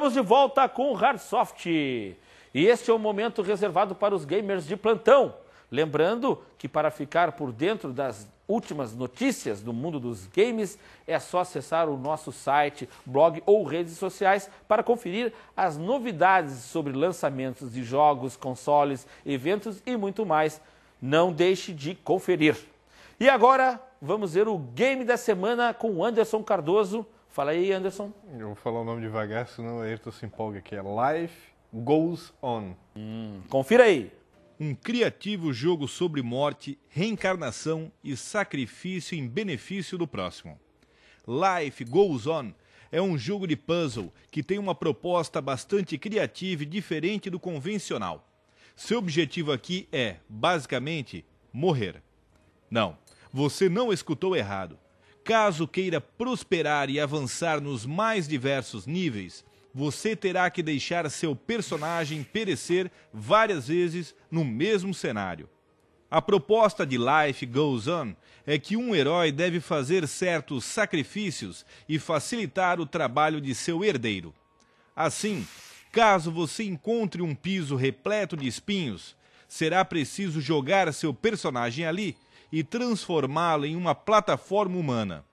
Estamos de volta com o Hardsoft. E este é o momento reservado para os gamers de plantão. Lembrando que para ficar por dentro das últimas notícias do mundo dos games, é só acessar o nosso site, blog ou redes sociais para conferir as novidades sobre lançamentos de jogos, consoles, eventos e muito mais. Não deixe de conferir. E agora vamos ver o game da semana com Anderson Cardoso. Fala aí, Anderson. Eu vou falar o nome devagar, senão o Ayrton se empolga, aqui. é Life Goes On. Hum, confira aí. Um criativo jogo sobre morte, reencarnação e sacrifício em benefício do próximo. Life Goes On é um jogo de puzzle que tem uma proposta bastante criativa e diferente do convencional. Seu objetivo aqui é, basicamente, morrer. Não, você não escutou errado Caso queira prosperar e avançar nos mais diversos níveis, você terá que deixar seu personagem perecer várias vezes no mesmo cenário. A proposta de Life Goes On é que um herói deve fazer certos sacrifícios e facilitar o trabalho de seu herdeiro. Assim, caso você encontre um piso repleto de espinhos, será preciso jogar seu personagem ali e transformá-la em uma plataforma humana.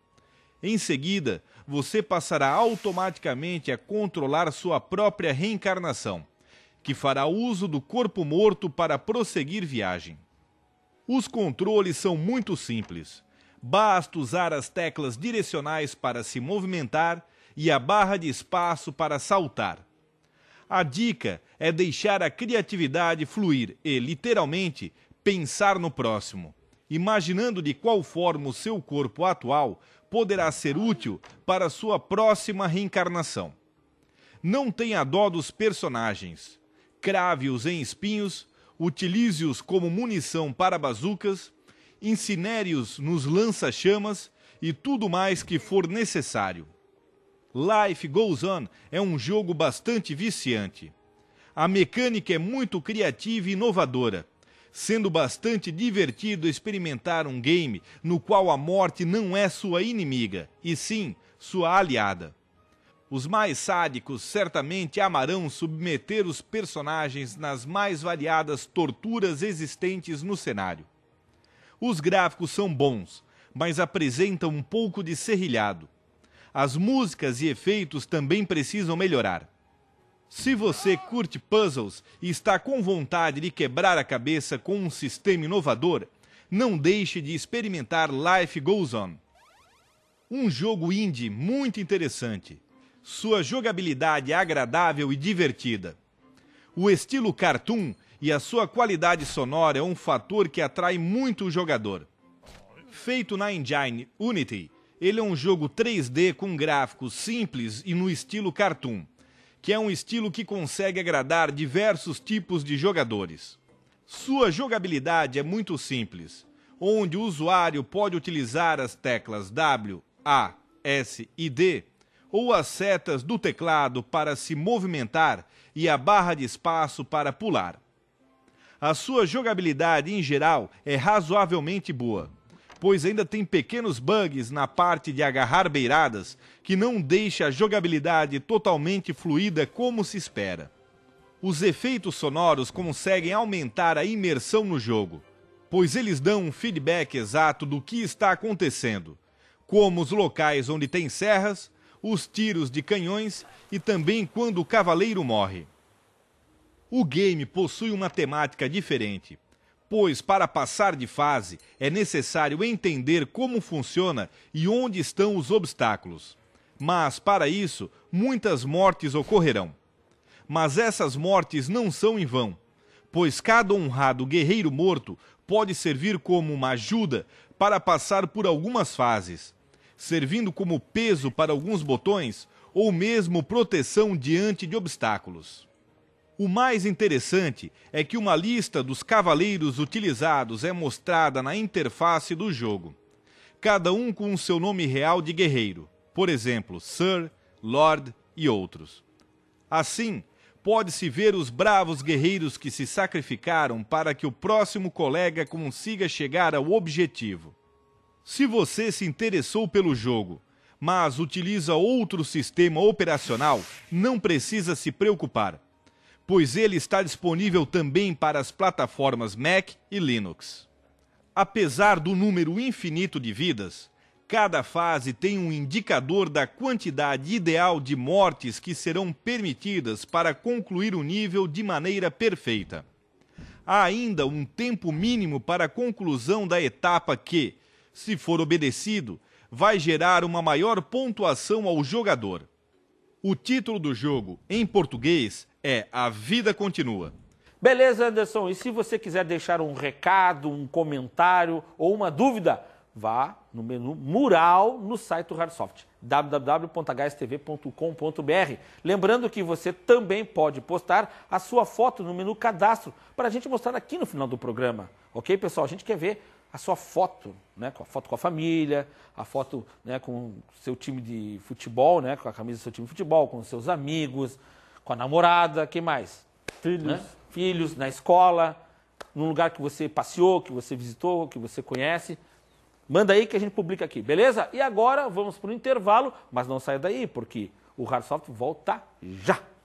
Em seguida, você passará automaticamente a controlar sua própria reencarnação, que fará uso do corpo morto para prosseguir viagem. Os controles são muito simples. Basta usar as teclas direcionais para se movimentar e a barra de espaço para saltar. A dica é deixar a criatividade fluir e, literalmente, pensar no próximo imaginando de qual forma o seu corpo atual poderá ser útil para sua próxima reencarnação. Não tenha dó dos personagens. Crave-os em espinhos, utilize-os como munição para bazucas, incinere-os nos lança-chamas e tudo mais que for necessário. Life Goes On é um jogo bastante viciante. A mecânica é muito criativa e inovadora sendo bastante divertido experimentar um game no qual a morte não é sua inimiga, e sim sua aliada. Os mais sádicos certamente amarão submeter os personagens nas mais variadas torturas existentes no cenário. Os gráficos são bons, mas apresentam um pouco de serrilhado. As músicas e efeitos também precisam melhorar. Se você curte puzzles e está com vontade de quebrar a cabeça com um sistema inovador, não deixe de experimentar Life Goes On. Um jogo indie muito interessante. Sua jogabilidade é agradável e divertida. O estilo cartoon e a sua qualidade sonora é um fator que atrai muito o jogador. Feito na engine Unity, ele é um jogo 3D com gráficos simples e no estilo cartoon que é um estilo que consegue agradar diversos tipos de jogadores. Sua jogabilidade é muito simples, onde o usuário pode utilizar as teclas W, A, S e D ou as setas do teclado para se movimentar e a barra de espaço para pular. A sua jogabilidade em geral é razoavelmente boa pois ainda tem pequenos bugs na parte de agarrar beiradas que não deixa a jogabilidade totalmente fluida como se espera. Os efeitos sonoros conseguem aumentar a imersão no jogo, pois eles dão um feedback exato do que está acontecendo, como os locais onde tem serras, os tiros de canhões e também quando o cavaleiro morre. O game possui uma temática diferente, pois para passar de fase é necessário entender como funciona e onde estão os obstáculos. Mas para isso, muitas mortes ocorrerão. Mas essas mortes não são em vão, pois cada honrado guerreiro morto pode servir como uma ajuda para passar por algumas fases, servindo como peso para alguns botões ou mesmo proteção diante de obstáculos. O mais interessante é que uma lista dos cavaleiros utilizados é mostrada na interface do jogo, cada um com o seu nome real de guerreiro, por exemplo, Sir, Lord e outros. Assim, pode-se ver os bravos guerreiros que se sacrificaram para que o próximo colega consiga chegar ao objetivo. Se você se interessou pelo jogo, mas utiliza outro sistema operacional, não precisa se preocupar pois ele está disponível também para as plataformas Mac e Linux. Apesar do número infinito de vidas, cada fase tem um indicador da quantidade ideal de mortes que serão permitidas para concluir o nível de maneira perfeita. Há ainda um tempo mínimo para a conclusão da etapa que, se for obedecido, vai gerar uma maior pontuação ao jogador. O título do jogo, em português, é A Vida Continua. Beleza, Anderson. E se você quiser deixar um recado, um comentário ou uma dúvida, vá no menu Mural no site do Hardsoft, www.hstv.com.br. Lembrando que você também pode postar a sua foto no menu Cadastro para a gente mostrar aqui no final do programa. Ok, pessoal? A gente quer ver a sua foto, né? A foto com a família, a foto né, com o seu time de futebol, né? Com a camisa do seu time de futebol, com os seus amigos, com a namorada, quem mais? Filhos. Né? Filhos, na escola, num lugar que você passeou, que você visitou, que você conhece. Manda aí que a gente publica aqui, beleza? E agora vamos para o intervalo, mas não saia daí, porque o Hardsoft volta já!